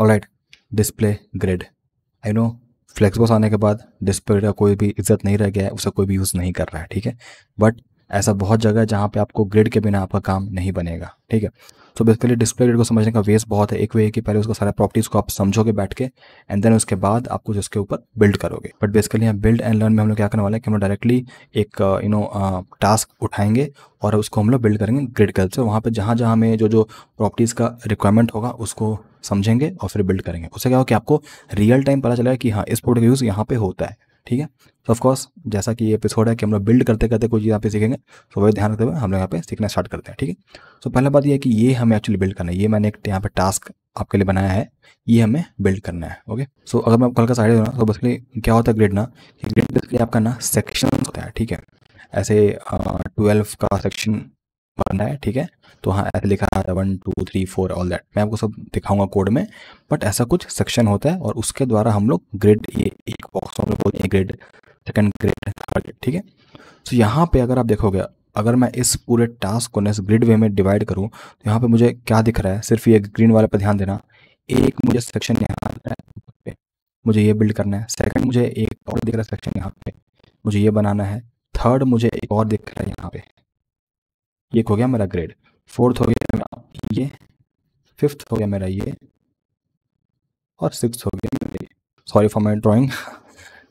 Right display grid I know flexbox आने के बाद डिस्प्ले का कोई भी इज्जत नहीं रह गया है उसका कोई भी यूज़ नहीं कर रहा है ठीक है बट ऐसा बहुत जगह है जहाँ पे आपको ग्रिड के बिना आपका काम नहीं बनेगा ठीक है सो बेसिकली डिस्प्ले ग्रिड को समझने का वेस्ट बहुत है एक वे है कि पहले उसका सारा प्रॉपर्टीज़ को आप समझोगे बैठ के एंड देन उसके बाद आप कुछ उसके ऊपर बिल्ड करोगे बट बेसिकली यहाँ बिल्ड एंड लर्न में हम लोग क्या करने वाला है कि हम लोग डायरेक्टली एक यू नो टास्क उठाएंगे और उसको हम लोग बिल्ड करेंगे ग्रिड कल से वहाँ पर जहाँ जहाँ हमें जो जो प्रॉपर्टीज़ का रिक्वायरमेंट होगा उसको समझेंगे और फिर बिल्ड करेंगे उससे क्या हो कि आपको रियल टाइम पता चलेगा कि हाँ इस प्रोडक्ट का यूज़ यहाँ पे होता है ठीक है तो ऑफकोर्स जैसा कि ये एपिसोड है कि हम लोग बिल्ड करते करते कुछ यहाँ पे सीखेंगे तो वही ध्यान रखते हुए हम लोग यहाँ पे सीखना स्टार्ट करते हैं ठीक है so, तो पहला बात यह है कि ये हमें एक्चुअली बिल्ड करना है ये मैंने एक यहाँ पे टास्क आपके लिए बनाया है ये हमें बिल्ड करना है ओके सो so, अगर मैं कल का साइड ना तो बेसिकली क्या होता है ग्रेड ना ग्रेड बेसिकली आपका ना सेक्शन होता है ठीक है ऐसे ट्वेल्व का सेक्शन बनना है ठीक है तो हाँ ऐसे लिखा है one two three four all that मैं आपको सब दिखाऊंगा कोड में बट ऐसा कुछ सेक्शन होता है और उसके द्वारा हम लोग ग्रेड ये एक बॉक्स में बोलते हैं grade second grade third grade ठीक है सो तो यहाँ पे अगर आप देखोगे अगर मैं इस पूरे टास्क को इस ग्रिड वे में डिवाइड करूँ तो यहाँ पे मुझे क्या दिख रहा है सिर्फ ये ग्रीन वाले पर ध्यान देना एक मुझे सेक्शन यहाँ पे मुझे ये बिल्ड करना है सेकंड मुझे एक और दिख रहा है सेक्शन यहाँ पे मुझे ये बनाना है थर्ड मुझे एक और दिख रहा है यहाँ पे ये हो गया मेरा ग्रेड फोर्थ हो गया मेरा ये फिफ्थ हो गया मेरा ये और सिक्स हो गया मेरा ये सॉरी फॉर माई ड्रॉइंग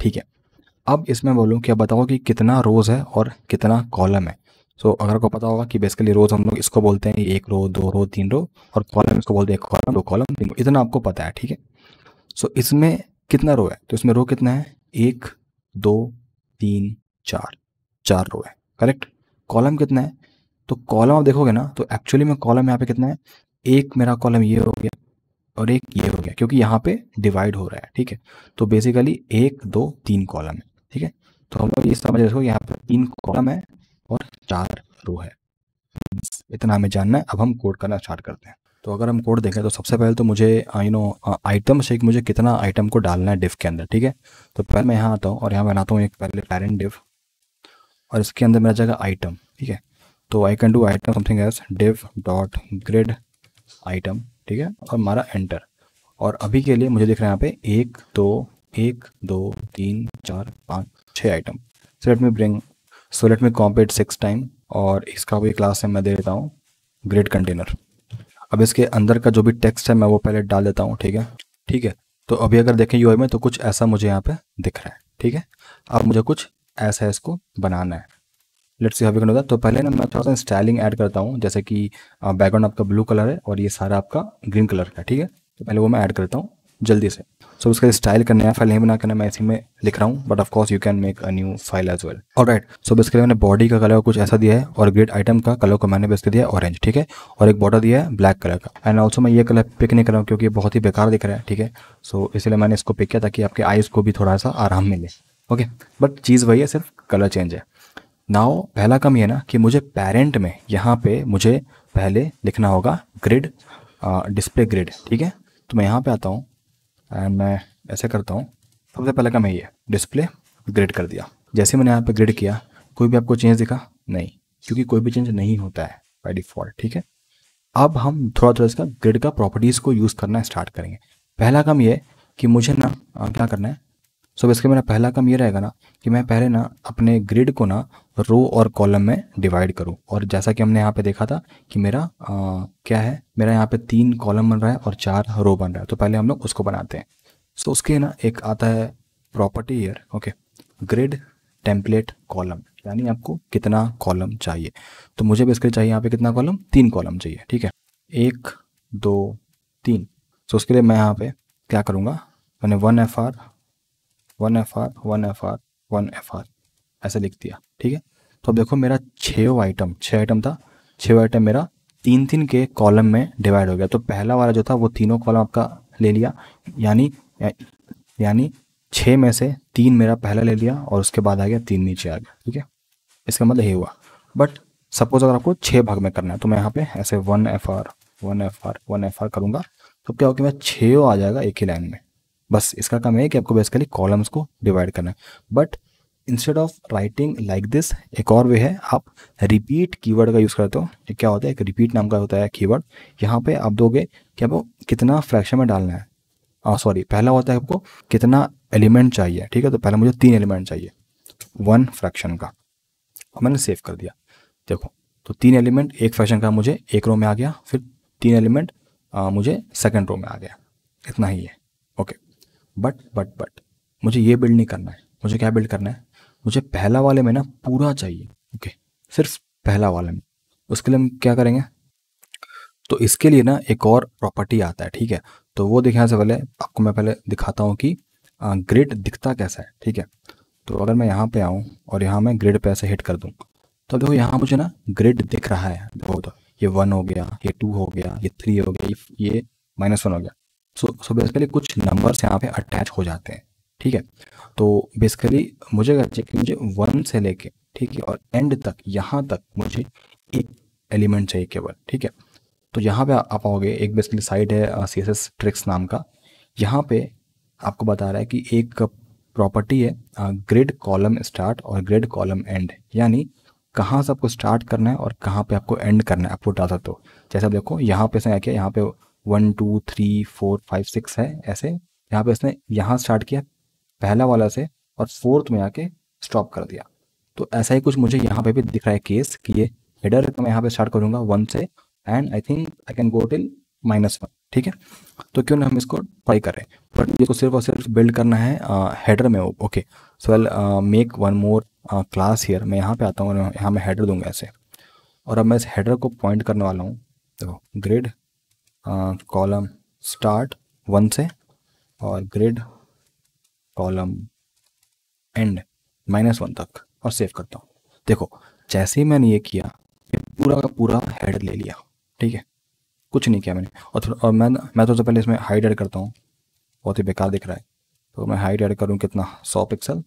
ठीक है अब इसमें बोलूँ कि अब बताओ कि कितना रोज़ है और कितना कॉलम है सो so, अगर आपको पता होगा कि बेसिकली रोज़ हम लोग इसको बोलते हैं एक रो दो रो तीन रो और कॉलम इसको बोलते हैं एक कॉलम दो कॉलम तीन रो इतना आपको पता है ठीक है सो इसमें कितना रो है तो इसमें रो कितना है एक दो तीन चार चार रो है करेक्ट कॉलम कितना है तो कॉलम आप देखोगे ना तो एक्चुअली में कॉलम यहाँ पे कितना है एक मेरा कॉलम ये हो गया और एक ये हो गया क्योंकि यहाँ पे डिवाइड हो रहा है ठीक है तो बेसिकली एक दो तीन कॉलम है ठीक है तो हम लोग ये समझ हो यहाँ पे तीन कॉलम है और चार रो है इतना हमें जानना है अब हम कोड करना स्टार्ट करते हैं तो अगर हम कोड देखें तो सबसे पहले तो मुझे यू नो आइटम से मुझे कितना आइटम को डालना है डिफ के अंदर ठीक है तो पहले मैं यहाँ आता हूँ और यहाँ बनाता हूँ एक पहले पेरेंट डिफ और इसके अंदर मेरा जगह आइटम ठीक है तो I can do item something as div dot grade item ठीक है और हमारा एंटर और अभी के लिए मुझे दिख रहा है यहाँ पे एक दो एक दो तीन चार पाँच छः item so let me bring so let me compete six time और इसका भी क्लास है मैं दे देता हूँ ग्रेड कंटेनर अब इसके अंदर का जो भी टेक्स्ट है मैं वो पहले डाल देता हूँ ठीक है ठीक है तो अभी अगर देखें यू में तो कुछ ऐसा मुझे यहाँ पे दिख रहा है ठीक है अब मुझे कुछ ऐसा इसको बनाना है लेट्स सी हाउ तो पहले ना मैं थोड़ा सा स्टाइलिंग ऐड करता हूँ जैसे कि बैकग्राउंड आपका ब्लू कलर है और ये सारा आपका ग्रीन कलर का ठीक है तो पहले वो मैं ऐड करता हूँ जल्दी से सो so, उसका स्टाइल का नया फाइल नहीं बना करना मैं इसी में लिख रहा हूँ but of course you can make a new file as well और राइट सो लिए मैंने बॉडी का कलर कुछ ऐसा दिया है और ग्रेड आइटम का कलर को मैंने बेसिकली दिया ऑरेंज ठीक है और एक बॉर्डर दिया है ब्लैक कलर का एंड ऑल्सो मैं ये कलर पिक नहीं कर रहा हूँ क्योंकि बहुत ही बेकार दिख रहा है ठीक है सो so, इसलिए मैंने इसको पिक किया ताकि आपके आइज़ को भी थोड़ा सा आराम मिले ओके बट चीज़ वही है सिर्फ कलर चेंज है नाव पहला कम ये ना कि मुझे पेरेंट में यहाँ पे मुझे पहले लिखना होगा ग्रिड डिस्प्ले ग्रिड ठीक है तो मैं यहाँ पे आता हूँ एंड मैं ऐसे करता हूँ सबसे पहला कम है ये डिस्प्ले ग्रिड कर दिया जैसे मैंने यहाँ पे ग्रिड किया कोई भी आपको चेंज दिखा नहीं क्योंकि कोई भी चेंज नहीं होता है बाई डिफ़ॉल्ट ठीक है अब हम थोड़ा थोड़ा इसका ग्रिड का प्रॉपर्टीज़ को यूज़ करना स्टार्ट करेंगे पहला कम ये कि मुझे ना क्या करना है सो बेसिकली मेरा पहला काम ये रहेगा ना कि मैं पहले ना अपने ग्रिड को ना रो और कॉलम में डिवाइड करूँ और जैसा कि हमने यहाँ पे देखा था कि मेरा आ, क्या है मेरा यहाँ पे तीन कॉलम बन रहा है और चार रो बन रहा है तो पहले हम लोग उसको बनाते हैं सो so, उसके ना एक आता है property year okay grid template column यानी आपको कितना कॉलम चाहिए तो मुझे बेसिकली चाहिए यहाँ पे कितना कॉलम तीन कॉलम चाहिए ठीक है एक दो तीन सो so, उसके लिए मैं यहाँ पे क्या करूँगा मैंने one F R one F R one F R one F R ऐसे लिख दिया ठीक है तो अब देखो मेरा छः आइटम छः आइटम था छः आइटम मेरा तीन तीन के कॉलम में डिवाइड हो गया तो पहला वाला जो था वो तीनों कॉलम आपका ले लिया यानी या, यानी छः में से तीन मेरा पहला ले लिया और उसके बाद आ गया तीन नीचे आ गया ठीक है इसका मतलब ये हुआ बट सपोज अगर आपको छः भाग में करना है तो मैं यहाँ पे ऐसे one F R one F R one F R करूँगा तो क्या होगा मेरा छः आ जाएगा एक ही लाइन में बस इसका काम है कि आपको बेसिकली कॉलम्स को डिवाइड करना है but instead of writing like this एक और वे है आप रिपीट कीवर्ड का यूज़ करते हो एक क्या होता है एक रिपीट नाम का होता है कीवर्ड यहाँ पे आप दोगे कि आपको कितना फ्रैक्शन में डालना है सॉरी पहला होता है आपको कितना एलिमेंट चाहिए ठीक है तो पहला मुझे तीन एलिमेंट चाहिए वन फ्रैक्शन का और मैंने सेव कर दिया देखो तो तीन एलिमेंट एक फ्रैक्शन का मुझे एक रो में आ गया फिर तीन एलिमेंट मुझे सेकेंड रो में आ गया इतना ही है बट बट बट मुझे ये बिल्ड नहीं करना है मुझे क्या बिल्ड करना है मुझे पहला वाले में ना पूरा चाहिए ओके सिर्फ पहला वाले में उसके लिए हम क्या करेंगे तो इसके लिए ना एक और प्रॉपर्टी आता है ठीक है तो वो यहाँ से पहले आपको मैं पहले दिखाता हूँ कि ग्रिड दिखता कैसा है ठीक है तो अगर मैं यहाँ पे आऊँ और यहाँ मैं ग्रिड पे ऐसे हिट कर दूँ तो देखो यहाँ मुझे ना ग्रिड दिख रहा है देखो तो ये वन हो गया ये टू हो गया ये थ्री हो गया ये माइनस वन हो गया सो सो बेसिकली कुछ नंबर्स यहाँ पे अटैच हो जाते हैं ठीक है तो बेसिकली मुझे क्या चाहिए कि मुझे वन से लेके ठीक है और एंड तक यहाँ तक मुझे एक एलिमेंट चाहिए केवल ठीक है तो यहाँ पे आप आओगे एक बेसिकली साइड है सी एस एस ट्रिक्स नाम का यहाँ पे आपको बता रहा है कि एक प्रॉपर्टी है ग्रिड कॉलम स्टार्ट और ग्रिड कॉलम एंड यानी कहाँ से आपको स्टार्ट करना है और कहाँ पे आपको एंड करना है आपको डाल सकते हो जैसे आप देखो यहाँ पे से आके यहाँ पे one two three four five six है ऐसे यहाँ पे इसने यहाँ स्टार्ट किया पहला वाला से और फोर्थ में आके स्टॉप कर दिया तो ऐसा ही कुछ मुझे यहाँ पे भी दिख रहा है केस कि ये हेडर तो मैं यहाँ पे स्टार्ट करूँगा वन से and I think I can go till minus one ठीक है तो क्यों ना हम इसको ट्राई करें बट इसको तो सिर्फ और सिर्फ बिल्ड करना है हेडर में okay so we'll make one more class here मैं यहाँ पे आता हूँ यहाँ मैं हेडर दूंगा ऐसे और अब मैं इस हेडर को पॉइंट करने वाला हूँ तो ग्रेड कॉलम स्टार्ट वन से और grid column end minus one तक और सेव करता हूँ देखो जैसे ही मैंने ये किया पूरा का पूरा हेड ले लिया ठीक है कुछ नहीं किया मैंने और थोड़ा और मैं मैं तो सबसे पहले इसमें हाइट ऐड करता हूँ बहुत ही बेकार दिख रहा है तो मैं हाइट ऐड करूँ कितना सौ पिक्सल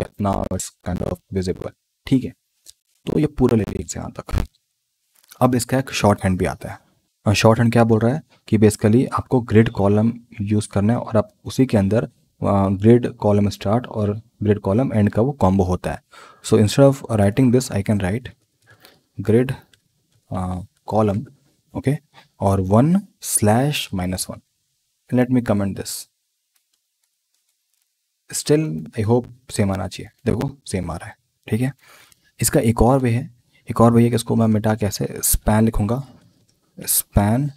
काइंड ऑफ विजिबल ठीक है तो ये पूरा ले लिया यहाँ तक अब इसका एक शॉर्ट हैंड भी आता है शॉर्ट हैंड क्या बोल रहा है कि बेसिकली आपको ग्रेड कॉलम यूज़ करना है और आप उसी के अंदर ग्रेड कॉलम स्टार्ट और ग्रेड कॉलम एंड का वो कॉम्बो होता है so instead of writing this I can write grade column okay और one slash minus one let me comment this still I hope same आना चाहिए देखो सेम आ रहा है ठीक है इसका एक और वे है एक और वे है कि इसको मैं मिटा कैसे स्पैन लिखूंगा स्पैन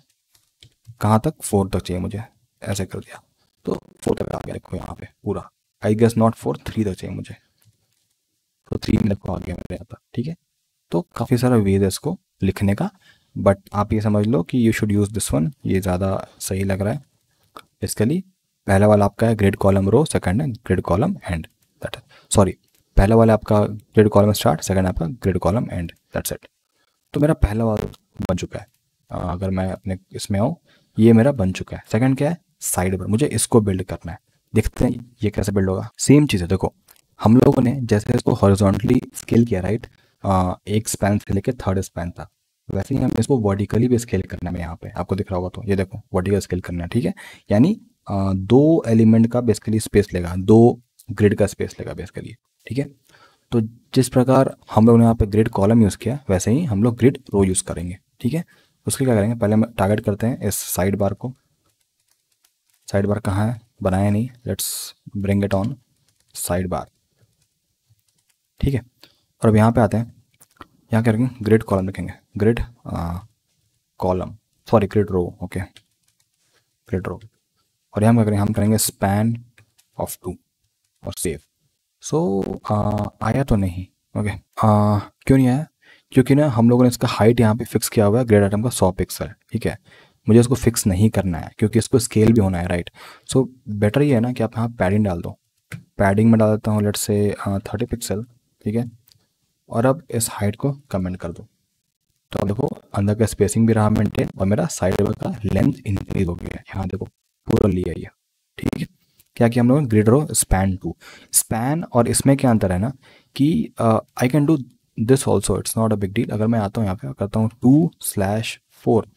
कहाँ तक फोर तक चाहिए मुझे ऐसे कर दिया तो फोर तक आ गया देखो यहाँ पे पूरा I guess not four three तक चाहिए मुझे तो थ्री में देखो आ गया मेरे यहाँ तक ठीक है तो काफ़ी सारा वेद है इसको लिखने का बट आप ये समझ लो कि you should use this one ये ज़्यादा सही लग रहा है इसके लिए पहला वाला आपका है ग्रेड कॉलम रो सेकंड है grade column end that sorry पहला वाला आपका ग्रेड कॉलम स्टार्ट सेकंड आपका grade column end that's it तो मेरा पहला वाला बन चुका है अगर मैं अपने इसमें हूँ ये मेरा बन चुका है सेकंड क्या है साइड पर मुझे इसको बिल्ड करना है देखते हैं ये कैसे बिल्ड होगा सेम चीज़ है देखो हम लोगों ने जैसे इसको हॉरिजॉन्टली स्केल किया राइट एक स्पैन से लेकर थर्ड स्पैन था वैसे ही हम इसको वर्टिकली भी स्केल करना है यहाँ पे आपको दिख रहा होगा तो ये देखो वर्टिकल स्केल करना है ठीक है यानी दो एलिमेंट का बेसिकली स्पेस लेगा दो ग्रिड का स्पेस लेगा बेसिकली ठीक है तो जिस प्रकार हम लोगों ने यहाँ पे ग्रिड कॉलम यूज़ किया वैसे ही हम लोग ग्रिड रो यूज़ करेंगे ठीक है उसके लिए क्या करेंगे पहले हम टारगेट करते हैं इस साइड बार को साइड बार कहाँ है बनाया नहीं let's bring it on side bar ठीक है और अब यहाँ पे आते हैं यहाँ क्या रखेंगे ग्रिड कॉलम रखेंगे grid column sorry grid row okay grid row और यहाँ क्या करेंगे हम करेंगे स्पैन ऑफ टू और सेव सो so, आया तो नहीं ओके okay. क्यों नहीं आया क्योंकि ना हम लोगों ने इसका हाइट यहाँ पे फिक्स किया हुआ है ग्रेड आइटम का सौ पिक्सल ठीक है मुझे इसको फिक्स नहीं करना है क्योंकि इसको स्केल भी होना है राइट सो बेटर ये है ना कि आप यहाँ पैडिंग डाल दो पैडिंग में डाल देता हूँ लेट से थर्टी पिक्सल ठीक है और अब इस हाइट को कमेंट कर दो तो आप देखो अंदर का स्पेसिंग भी रहा मेंटेन और मेरा साइड का लेंथ इंक्रीज हो गया है यहाँ देखो पूरा लिया ये ठीक है क्या कि हम ने ग्रिड हो स्पैन टू स्पैन और इसमें क्या अंतर है ना कि I can do this also it's not a big deal अगर मैं आता हूँ यहाँ पे करता हूँ टू स्लैश फोर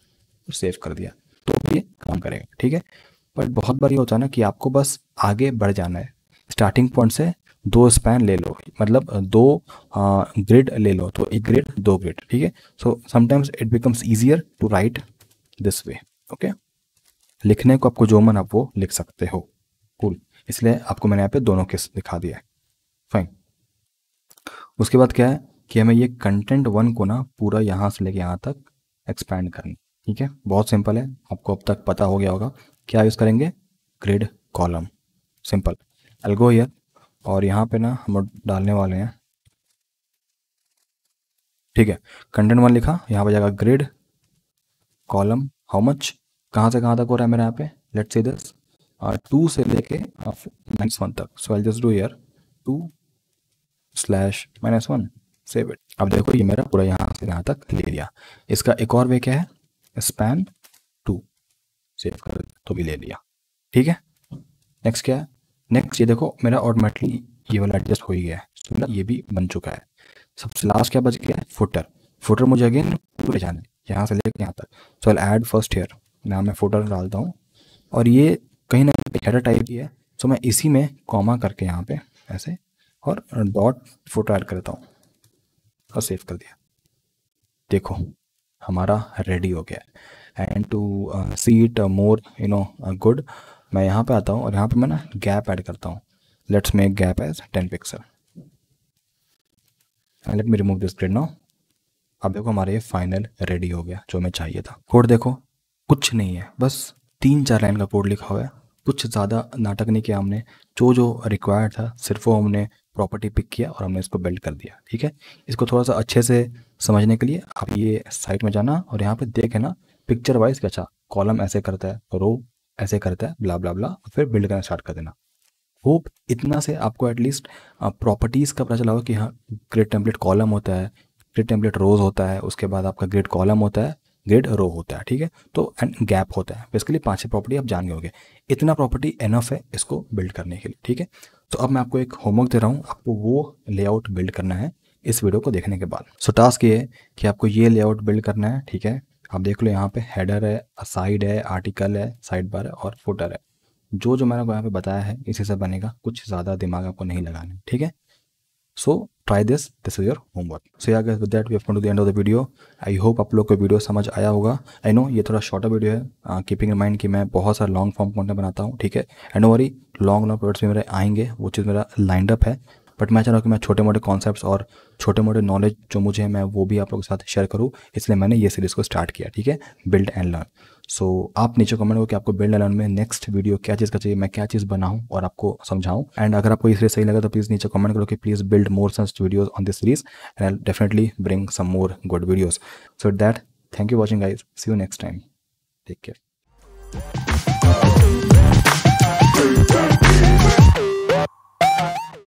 सेव कर दिया तो ये काम करेगा ठीक है बट बहुत बार ये होता है ना कि आपको बस आगे बढ़ जाना है स्टार्टिंग पॉइंट से दो स्पैन ले लो मतलब दो ग्रिड ले लो तो एक ग्रिड दो ग्रिड ठीक है so sometimes it becomes easier to write this way okay लिखने को आपको जो मन आप वो लिख सकते हो कूल इसलिए आपको मैंने यहाँ पे दोनों केस दिखा दिया है फाइन उसके बाद क्या है कि हमें ये कंटेंट वन को ना पूरा यहाँ से लेके यहाँ तक एक्सपैंड करना ठीक है बहुत सिंपल है आपको अब तक पता हो गया होगा क्या यूज़ करेंगे ग्रिड कॉलम सिंपल अलगो ईयर और यहाँ पे ना हम डालने वाले हैं ठीक है कंटेंट वन लिखा यहाँ पे जाएगा ग्रिड कॉलम हाउ मच कहाँ से कहाँ तक हो रहा है मेरे यहाँ पे लेट्स से दस टू से लेके माइनस वन तक so I just do year two slash minus one save it अब देखो ये मेरा पूरा यहाँ से यहाँ तक ले लिया इसका एक और वे क्या है स्पैन टू सेव कर तो भी ले लिया ठीक है नेक्स्ट क्या है नेक्स्ट ये देखो मेरा ऑटोमेटिकली ये वाला एडजस्ट हो ही गया है तो मेरा ये भी बन चुका है सबसे लास्ट क्या बच गया है फुटर फुटर मुझे अगेन पूरे जाने यहाँ से लेकर यहाँ तक so I add first here यहाँ मैं फुटर डालता हूँ और ये कहीं ना कहीं हेडर टाइप ही है सो मैं इसी में कॉमा करके यहाँ पे ऐसे और डॉट फोटो ऐड करता हूँ और सेव कर दिया देखो हमारा रेडी हो गया and to see it more you know good मैं यहाँ पे आता हूँ और यहाँ पे मैं ना गैप ऐड करता हूँ let's make gap as ten pixel and let me remove this grid now अब देखो हमारा ये फाइनल रेडी हो गया जो हमें चाहिए था कोड देखो कुछ नहीं है बस तीन चार लाइन का कोड लिखा हुआ है कुछ ज़्यादा नाटक नहीं किया हमने जो जो रिक्वायर्ड था सिर्फ वो हमने प्रॉपर्टी पिक किया और हमने इसको बिल्ड कर दिया ठीक है इसको थोड़ा सा अच्छे से समझने के लिए आप ये साइट में जाना और यहाँ पे देखें ना पिक्चर वाइज अच्छा कॉलम ऐसे करता है रो ऐसे करता है ब्ला ब्ला ब्ला और फिर बिल्ड करना स्टार्ट कर देना होप इतना से आपको एटलीस्ट प्रॉपर्टीज़ का पता चला होगा कि हाँ ग्रेड टेम्पलेट कॉलम होता है ग्रेड टेम्पलेट रोज होता है उसके बाद आपका ग्रेड कॉलम होता है ग्रेड रो होता है ठीक है तो एंड गैप होता है बेसिकली पाँच छह प्रॉपर्टी आप जान गए होंगे इतना प्रॉपर्टी एनफ है इसको बिल्ड करने के लिए ठीक है तो अब मैं आपको एक होमवर्क दे रहा हूँ आपको वो लेआउट बिल्ड करना है इस वीडियो को देखने के बाद सो टास्क ये है कि आपको ये लेआउट बिल्ड करना है ठीक है आप देख लो यहाँ पे हेडर है साइड है आर्टिकल है साइड बार है और फुटर है जो जो मैंने आपको यहाँ पे बताया है इसी से बनेगा कुछ ज़्यादा दिमाग आपको नहीं लगाना ठीक है so try this this is your homework so या with that we have come to the end of the video I hope आप लोग को वीडियो समझ आया होगा आई नो ये थोड़ा शॉर्टर वीडियो है कीपिंग इन माइंड कि मैं बहुत सारा लॉन्ग फॉर्म कॉन्टेंट बनाता हूँ ठीक है and very long long products भी मेरे आएंगे वो चीज़ मेरा लाइंड अप है बट मैं चाह रहा हूँ कि मैं छोटे मोटे कॉन्सेप्ट्स और छोटे मोटे नॉलेज जो मुझे मैं वो भी आप लोगों के साथ शेयर करूँ इसलिए मैंने ये सीरीज़ को स्टार्ट किया ठीक है बिल्ड एंड लर्न सो आप नीचे कमेंट करो कि आपको बिल्ड एंड लर्न में नेक्स्ट वीडियो क्या चीज़ का चाहिए मैं क्या चीज़ बनाऊँ और आपको समझाऊँ एंड अगर आपको ये सीरीज सही लगा तो प्लीज़ नीचे कमेंट करो कि please build more such videos on this series and I definitely bring some more good videos so that thank you watching guys see you next time take care